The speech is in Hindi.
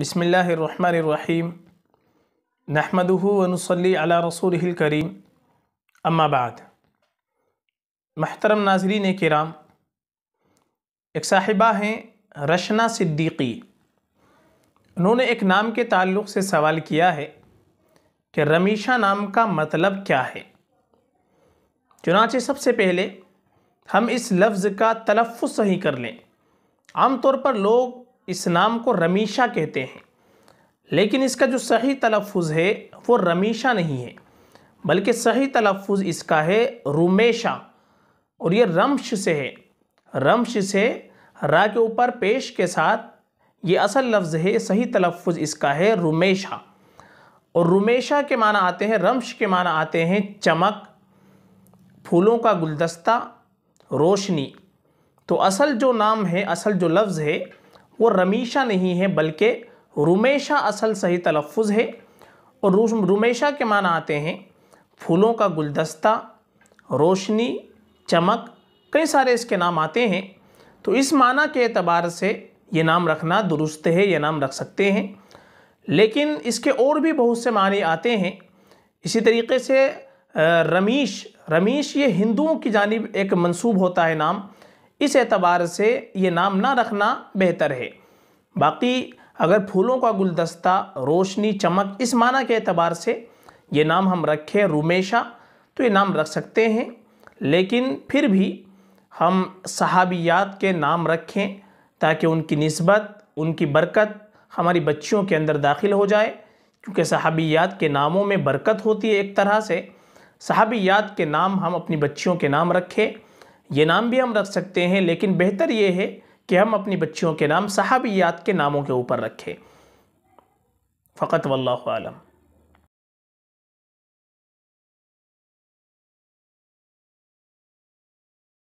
बसमीम नहमदूनसली अला रसूल करीम अम्माबाद महतरम नाजरीन कराम एक साहिबा हैं रशना सिद्दीकी उन्होंने एक नाम के ताल्लुक से सवाल किया है कि रमीशा नाम का मतलब क्या है चुनाचे सबसे पहले हम इस लफ्ज़ का तलफ़ सही कर लें आम तौर पर लोग इस नाम को रमीशा कहते हैं लेकिन इसका जो सही तलफ़ है वो रमीशा नहीं है बल्कि सही तलफ़ इसका है रुमेशा और ये रमश से है रमश से रा के ऊपर पेश के साथ ये असल लफ्ज़ है सही तलफ़ इसका है रुमेशा और रुमेशा के माना आते हैं रमश के माना आते हैं चमक फूलों का गुलदस्ता रोशनी तो असल जो नाम है असल जो लफ्ज़ है वो रमीशा नहीं है बल्कि रुमेशा असल सही तलफ़ है और रुमेशा के माना आते हैं फूलों का गुलदस्ता रोशनी चमक कई सारे इसके नाम आते हैं तो इस माना के अतबार से ये नाम रखना दुरुस्त है ये नाम रख सकते हैं लेकिन इसके और भी बहुत से माने आते हैं इसी तरीके से रमीश रमीश ये हिंदुओं की जानब एक मंसूब होता है नाम इस एतबार से ये नाम ना रखना बेहतर है बाकी अगर फूलों का गुलदस्ता रोशनी चमक इस माना के एतबार से ये नाम हम रखें रुमेशा तो ये नाम रख सकते हैं लेकिन फिर भी हम सहाबियात के नाम रखें ताकि उनकी नस्बत उनकी बरकत हमारी बच्चियों के अंदर दाखिल हो जाए क्योंकि सहाबियात के नामों में बरकत होती है एक तरह से सहाबियात के नाम हम अपनी बच्चियों के नाम रखें ये नाम भी हम रख सकते हैं लेकिन बेहतर ये है कि हम अपनी बच्चियों के नाम साहबियात के नामों के ऊपर रखें फ़कत वल्लम